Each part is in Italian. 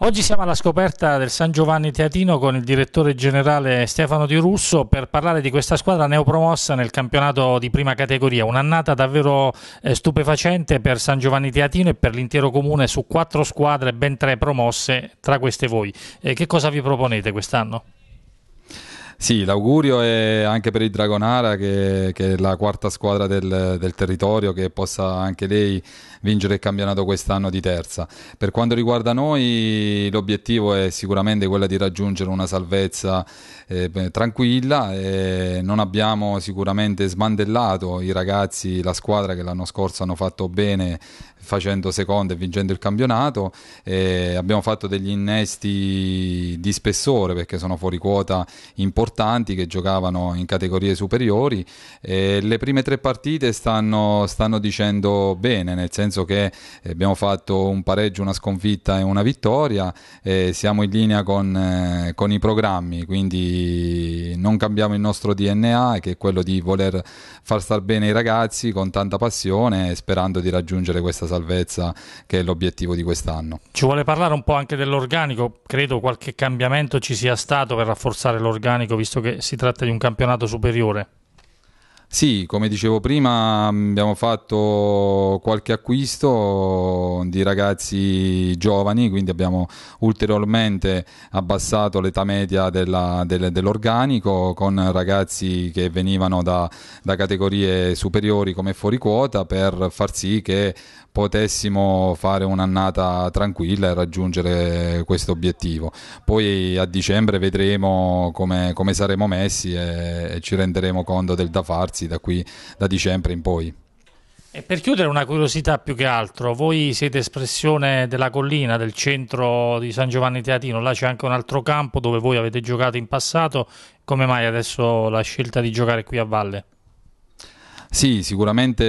Oggi siamo alla scoperta del San Giovanni Teatino con il direttore generale Stefano Di Russo per parlare di questa squadra neopromossa nel campionato di prima categoria. Un'annata davvero eh, stupefacente per San Giovanni Teatino e per l'intero comune su quattro squadre, ben tre promosse, tra queste voi. Eh, che cosa vi proponete quest'anno? Sì, l'augurio è anche per il Dragonara, che, che è la quarta squadra del, del, territorio, che possa anche lei vincere il campionato quest'anno di terza. Per quanto riguarda noi, l'obiettivo è sicuramente quello di raggiungere una salvezza eh, tranquilla. Eh, non abbiamo sicuramente smantellato i ragazzi, la squadra che l'anno scorso hanno fatto bene facendo seconda e vincendo il campionato. Eh, abbiamo fatto degli innesti di spessore perché sono fuori quota importanti importanti che giocavano in categorie superiori. Eh, le prime tre partite stanno, stanno, dicendo bene, nel senso che abbiamo fatto un pareggio, una sconfitta e una vittoria, eh, siamo in linea con, eh, con, i programmi, quindi non cambiamo il nostro DNA che è quello di voler far star bene i ragazzi con tanta passione sperando di raggiungere questa salvezza che è l'obiettivo di quest'anno. Ci vuole parlare un po' anche dell'organico, credo qualche cambiamento ci sia stato per rafforzare l'organico visto che si tratta di un campionato superiore? Sì, come dicevo prima, abbiamo fatto qualche acquisto di ragazzi giovani, quindi abbiamo ulteriormente abbassato l'età media della, del, dell'organico con ragazzi che venivano da, da, categorie superiori come fuori quota per far sì che potessimo fare un'annata tranquilla e raggiungere questo obiettivo. Poi a dicembre vedremo come, come saremo messi e, e ci renderemo conto del da farsi mesi da qui da dicembre in poi. E per chiudere una curiosità più che altro, voi siete espressione della collina, del centro di San Giovanni Teatino, là c'è anche un altro campo dove voi avete giocato in passato, come mai adesso la scelta di giocare qui a Valle? Sì, sicuramente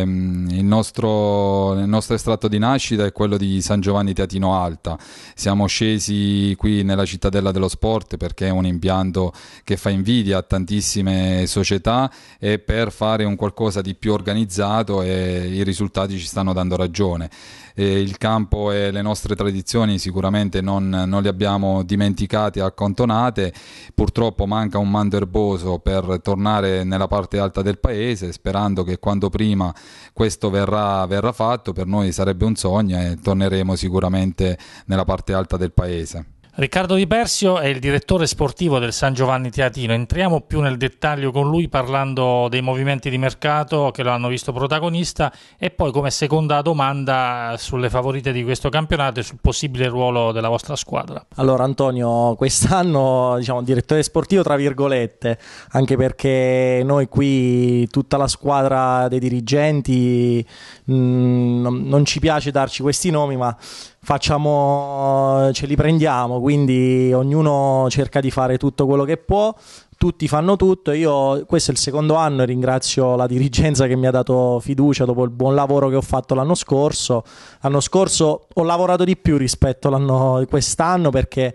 ehm, il nostro, il nostro, estratto di nascita è quello di San Giovanni Teatino Alta. Siamo scesi qui nella cittadella dello sport perché è un impianto che fa invidia a tantissime società e per fare un qualcosa di più organizzato e eh, i risultati ci stanno dando ragione. E eh, il campo e le nostre tradizioni sicuramente non, non le abbiamo dimenticate e accantonate, purtroppo manca un mando erboso per tornare nella parte alta del paese paese, sperando che quanto prima questo verrà, verrà fatto, per noi sarebbe un sogno e torneremo sicuramente nella parte alta del paese. Riccardo Di Persio è il direttore sportivo del San Giovanni Teatino. Entriamo più nel dettaglio con lui parlando dei movimenti di mercato che lo hanno visto protagonista e poi come seconda domanda sulle favorite di questo campionato e sul possibile ruolo della vostra squadra. Allora Antonio, quest'anno diciamo direttore sportivo tra virgolette, anche perché noi qui tutta la squadra dei dirigenti mh, mm, non ci piace darci questi nomi, ma facciamo, eh, ce li prendiamo, quindi ognuno cerca di fare tutto quello che può, tutti fanno tutto. Io, questo è il secondo anno e ringrazio la dirigenza che mi ha dato fiducia dopo il buon lavoro che ho fatto l'anno scorso. L'anno scorso ho lavorato di più rispetto a quest'anno perché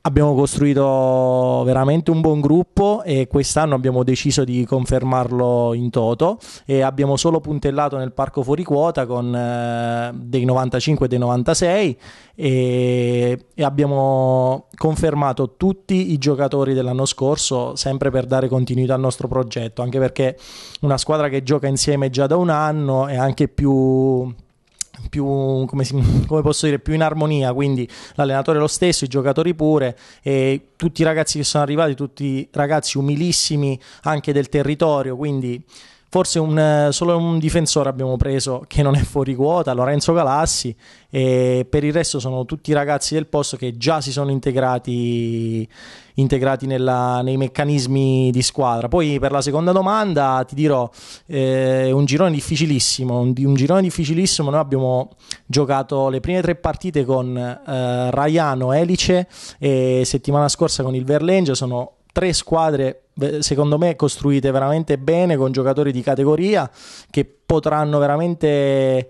Abbiamo costruito veramente un buon gruppo e quest'anno abbiamo deciso di confermarlo in toto e abbiamo solo puntellato nel parco fuori quota con eh, dei 95 e dei 96 e, e, abbiamo confermato tutti i giocatori dell'anno scorso sempre per dare continuità al nostro progetto anche perché una squadra che gioca insieme già da un anno è anche più più, come, si, come, posso dire, più in armonia, quindi l'allenatore lo stesso, i giocatori pure, e tutti i ragazzi che sono arrivati, tutti ragazzi umilissimi anche del territorio, quindi forse un, eh, solo un difensore abbiamo preso che non è fuori quota, Lorenzo Galassi, e per il resto sono tutti ragazzi del posto che già si sono integrati, integrati nella, nei meccanismi di squadra. Poi per la seconda domanda ti dirò, eh, un girone difficilissimo, un, un, girone difficilissimo, noi abbiamo giocato le prime tre partite con eh, Raiano, Elice e settimana scorsa con il Verlengia, sono tre squadre secondo me costruite veramente bene con giocatori di categoria che potranno veramente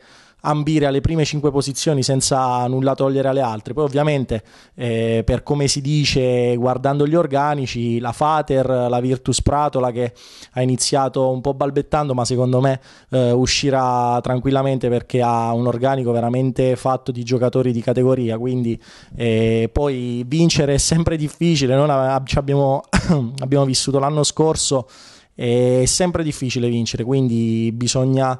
ambire alle prime 5 posizioni senza nulla togliere alle altre. Poi ovviamente eh, per come si dice guardando gli organici, la Fater, la Virtus Pratola che ha iniziato un po' balbettando ma secondo me eh, uscirà tranquillamente perché ha un organico veramente fatto di giocatori di categoria, quindi eh, poi vincere è sempre difficile, non abbiamo, abbiamo vissuto l'anno scorso eh, è sempre difficile vincere, quindi bisogna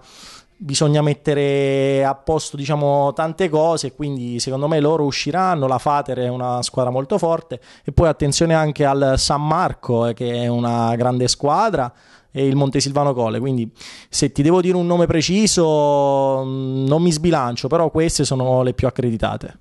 bisogna mettere a posto diciamo, tante cose quindi secondo me loro usciranno la Fater è una squadra molto forte e poi attenzione anche al San Marco eh, che è una grande squadra e il Montesilvano Cole quindi se ti devo dire un nome preciso mm, non mi sbilancio però queste sono le più accreditate